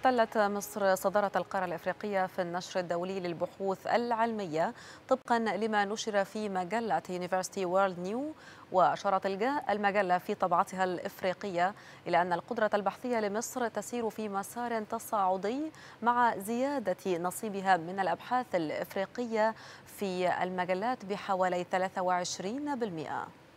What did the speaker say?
احتلت مصر صدارة القارة الإفريقية في النشر الدولي للبحوث العلمية طبقا لما نشر في مجلة يونيفرستي وورلد نيو وأشارت المجلة في طبعتها الإفريقية إلى أن القدرة البحثية لمصر تسير في مسار تصاعدي مع زيادة نصيبها من الأبحاث الإفريقية في المجلات بحوالي 23%